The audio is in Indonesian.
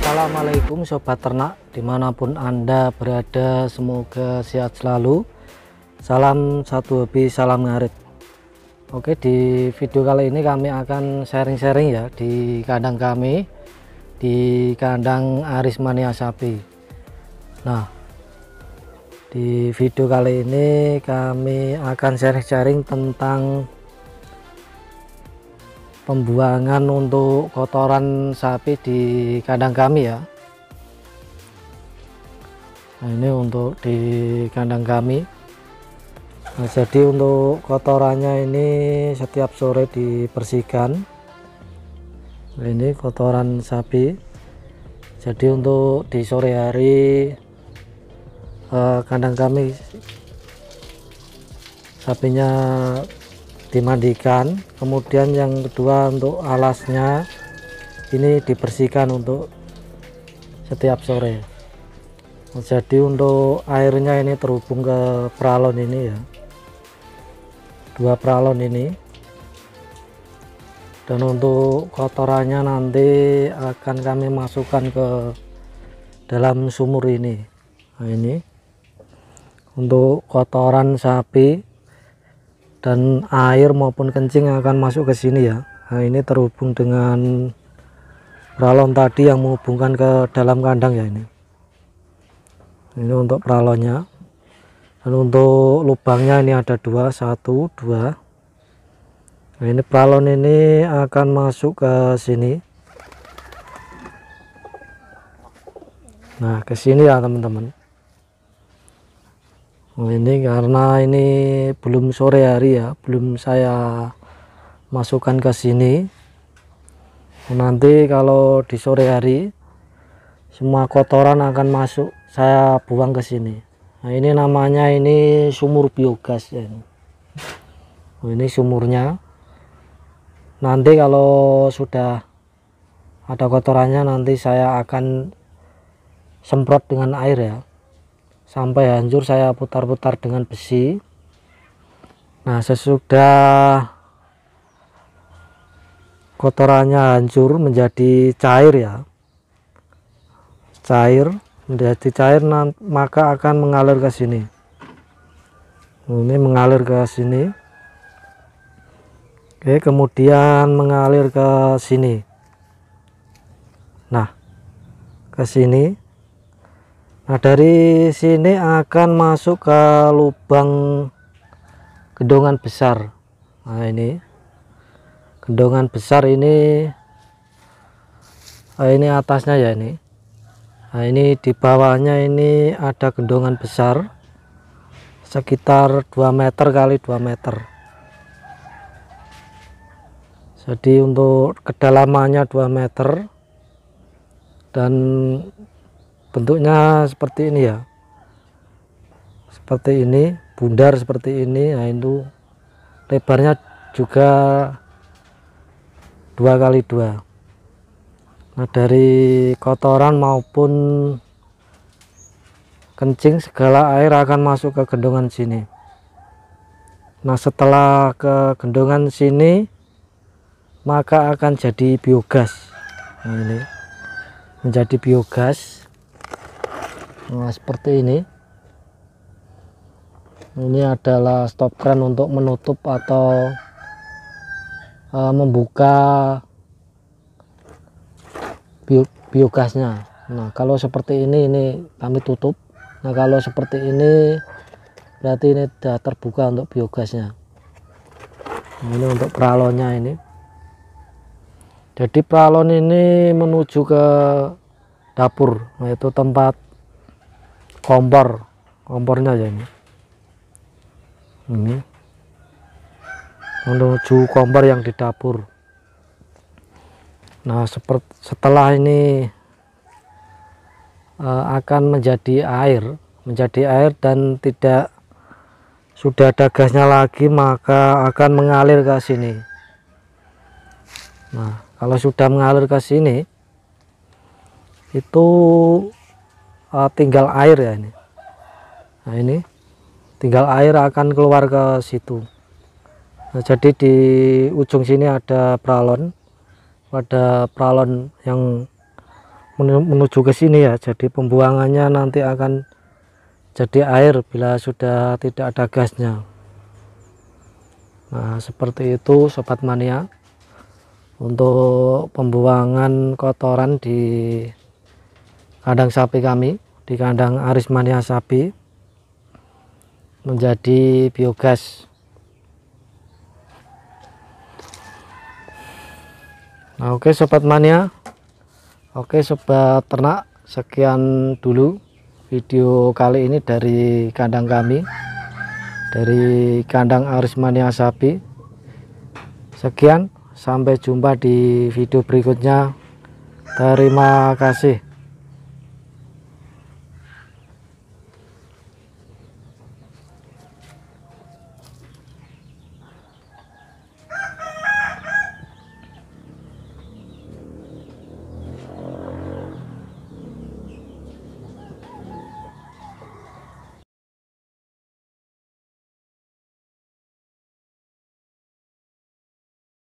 Assalamualaikum sobat ternak dimanapun anda berada semoga sehat selalu salam satu hobi salam ngarit oke di video kali ini kami akan sharing-sharing ya di kandang kami di kandang Arismania sapi nah di video kali ini kami akan sharing-sharing tentang pembuangan untuk kotoran sapi di kandang kami ya nah ini untuk di kandang kami nah, jadi untuk kotorannya ini setiap sore dibersihkan ini kotoran sapi jadi untuk di sore hari eh, kandang kami sapinya dimandikan kemudian yang kedua untuk alasnya ini dibersihkan untuk setiap sore jadi untuk airnya ini terhubung ke pralon ini ya dua pralon ini dan untuk kotorannya nanti akan kami masukkan ke dalam sumur ini nah ini untuk kotoran sapi dan air maupun kencing akan masuk ke sini ya nah ini terhubung dengan peralon tadi yang menghubungkan ke dalam kandang ya ini ini untuk peralonnya dan untuk lubangnya ini ada dua satu dua nah, ini peralon ini akan masuk ke sini nah ke sini ya teman-teman ini karena ini belum sore hari ya belum saya masukkan ke sini nanti kalau di sore hari semua kotoran akan masuk saya buang ke sini nah ini namanya ini sumur biogas ya oh, ini sumurnya nanti kalau sudah ada kotorannya nanti saya akan semprot dengan air ya sampai hancur saya putar-putar dengan besi nah sesudah kotorannya hancur menjadi cair ya cair menjadi cair maka akan mengalir ke sini ini mengalir ke sini Oke kemudian mengalir ke sini nah ke sini Nah dari sini akan masuk ke lubang gendongan besar. Nah ini gendongan besar ini, nah, ini atasnya ya ini. Nah ini di bawahnya ini ada gendongan besar sekitar 2 meter kali 2 meter. Jadi untuk kedalamannya 2 meter dan bentuknya seperti ini ya seperti ini bundar seperti ini nah itu lebarnya juga dua kali dua nah dari kotoran maupun kencing segala air akan masuk ke gendongan sini nah setelah ke gendongan sini maka akan jadi biogas nah ini menjadi biogas nah seperti ini ini adalah stop kran untuk menutup atau uh, membuka biogasnya nah kalau seperti ini ini kami tutup nah kalau seperti ini berarti ini sudah terbuka untuk biogasnya nah, ini untuk pralonnya ini jadi pralon ini menuju ke dapur yaitu tempat kompor kompornya ya ini ini menuju kompor yang di dapur nah seperti setelah ini uh, akan menjadi air menjadi air dan tidak sudah ada gasnya lagi maka akan mengalir ke sini nah kalau sudah mengalir ke sini itu uh, tinggal air ya ini nah ini tinggal air akan keluar ke situ nah, jadi di ujung sini ada pralon pada pralon yang menuju ke sini ya jadi pembuangannya nanti akan jadi air bila sudah tidak ada gasnya nah seperti itu sobat mania untuk pembuangan kotoran di kandang sapi kami di kandang arismania sapi menjadi biogas nah oke sobat mania oke sobat ternak sekian dulu video kali ini dari kandang kami dari kandang arismania sapi sekian sampai jumpa di video berikutnya terima kasih